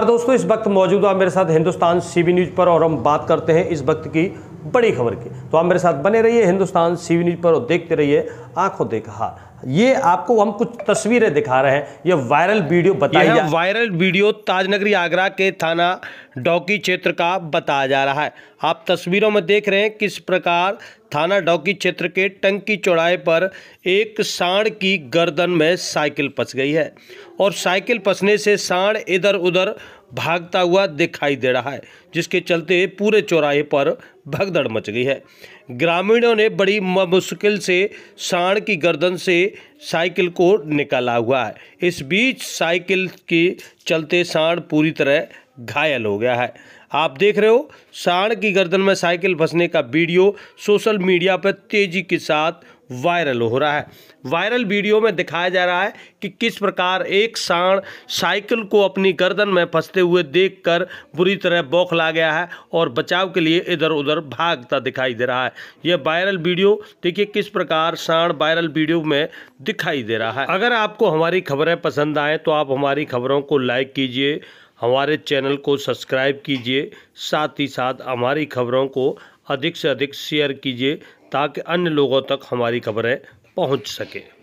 हाँ दोस्तों इस वक्त मौजूद आप मेरे साथ हिंदुस्तान सीवी न्यूज़ पर और हम बात करते हैं इस वक्त की बड़ी खबर की तो आप मेरे साथ बने रहिए हिंदुस्तान सीवी न्यूज़ पर और देखते रहिए आंखों देखा ये आपको हम कुछ तस्वीरें दिखा रहे हैं ये वायरल वीडियो बताया जा वायरल वीडियो ताजनगरी आगरा के थाना डौकी क्षेत्र का बताया जा रहा है आप तस्वीरों में देख रहे हैं किस प्रकार थाना डौकी क्षेत्र के टंकी चौड़ाए पर एक सांड की गर्दन में साइकिल पस गई है और साइकिल पसने से सांड इधर उधर भागता हुआ दिखाई दे रहा है जिसके चलते पूरे चौराहे पर भगदड़ मच गई है ग्रामीणों ने बड़ी मुश्किल से सांड की गर्दन से साइकिल को निकाला हुआ है इस बीच साइकिल के चलते सांड पूरी तरह घायल हो गया है आप देख रहे हो सांड की गर्दन में साइकिल फंसने का वीडियो सोशल मीडिया पर तेजी के साथ वायरल हो रहा है वायरल वीडियो में दिखाया जा रहा है कि किस प्रकार एक सांड साइकिल को अपनी गर्दन में फंसते हुए देखकर बुरी तरह बौखला गया है और बचाव के लिए इधर उधर भागता दिखाई दे रहा है यह वायरल वीडियो देखिए किस प्रकार सांड वायरल वीडियो में दिखाई दे रहा है अगर आपको हमारी खबरें पसंद आएँ तो आप हमारी खबरों को लाइक कीजिए हमारे चैनल को सब्सक्राइब कीजिए साथ ही साथ हमारी खबरों को अधिक से अधिक शेयर कीजिए ताकि अन्य लोगों तक हमारी खबरें पहुंच सके